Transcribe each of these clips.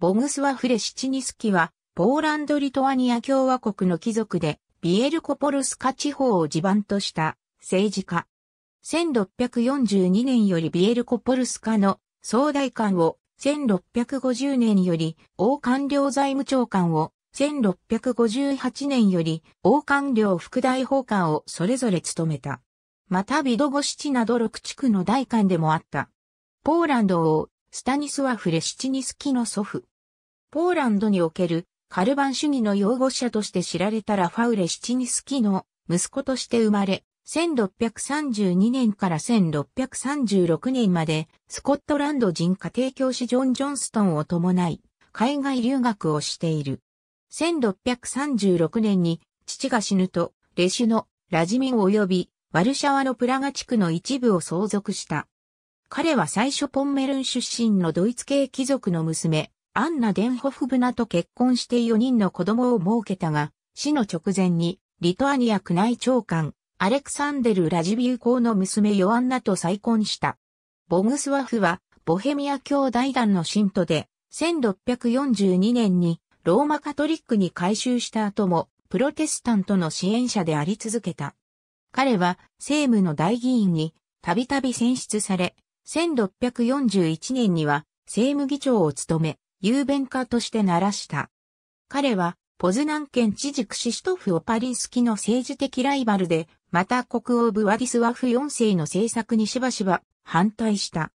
ボグスワフレ・シチニスキは、ポーランド・リトアニア共和国の貴族で、ビエルコポルスカ地方を地盤とした政治家。1642年よりビエルコポルスカの総大官を、1650年より王官僚財務長官を、1658年より王官僚副大法官をそれぞれ務めた。またビドゴシチなど6地区の大官でもあった。ポーランドをスタニスワフ・レシチニスキの祖父。ポーランドにおけるカルバン主義の擁護者として知られたラファウ・レシチニスキの息子として生まれ、1632年から1636年までスコットランド人家庭教師ジョン・ジョンストンを伴い、海外留学をしている。1636年に父が死ぬと、レシュのラジミン及びワルシャワのプラガ地区の一部を相続した。彼は最初ポンメルン出身のドイツ系貴族の娘、アンナ・デンホフブナと結婚して4人の子供を設けたが、死の直前に、リトアニア宮内長官、アレクサンデル・ラジビウ公の娘ヨアンナと再婚した。ボグスワフは、ボヘミア兄弟団の信徒で、1642年にローマカトリックに改宗した後も、プロテスタントの支援者であり続けた。彼は、政務の大議員に、たびたび選出され、1641年には政務議長を務め、郵弁家として鳴らした。彼は、ポズナン県知事クシシトフ・オパリンスキの政治的ライバルで、また国王ブワディスワフ4世の政策にしばしば反対した。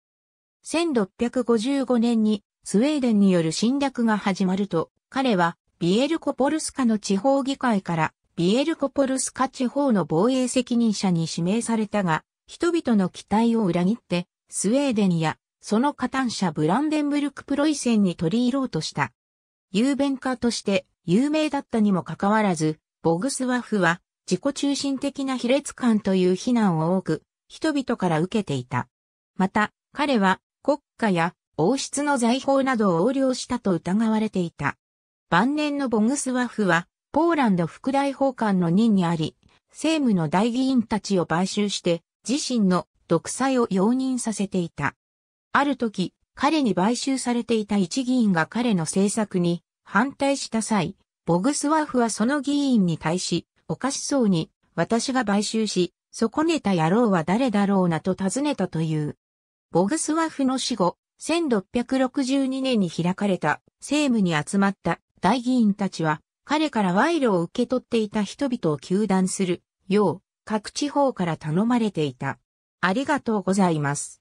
1655年にスウェーデンによる侵略が始まると、彼はビエルコポルスカの地方議会からビエルコポルスカ地方の防衛責任者に指名されたが、人々の期待を裏切ってスウェーデンや、その加担者ブランデンブルクプロイセンに取り入ろうとした。雄弁家として有名だったにもかかわらず、ボグスワフは自己中心的な卑劣感という非難を多く、人々から受けていた。また、彼は国家や王室の財宝などを横領したと疑われていた。晩年のボグスワフは、ポーランド副大法官の任にあり、政務の大議員たちを買収して、自身の独裁を容認させていた。ある時、彼に買収されていた一議員が彼の政策に反対した際、ボグスワーフはその議員に対し、おかしそうに、私が買収し、損ねた野郎は誰だろうなと尋ねたという。ボグスワーフの死後、1662年に開かれた政務に集まった大議員たちは、彼から賄賂を受け取っていた人々を求断するよう、各地方から頼まれていた。ありがとうございます。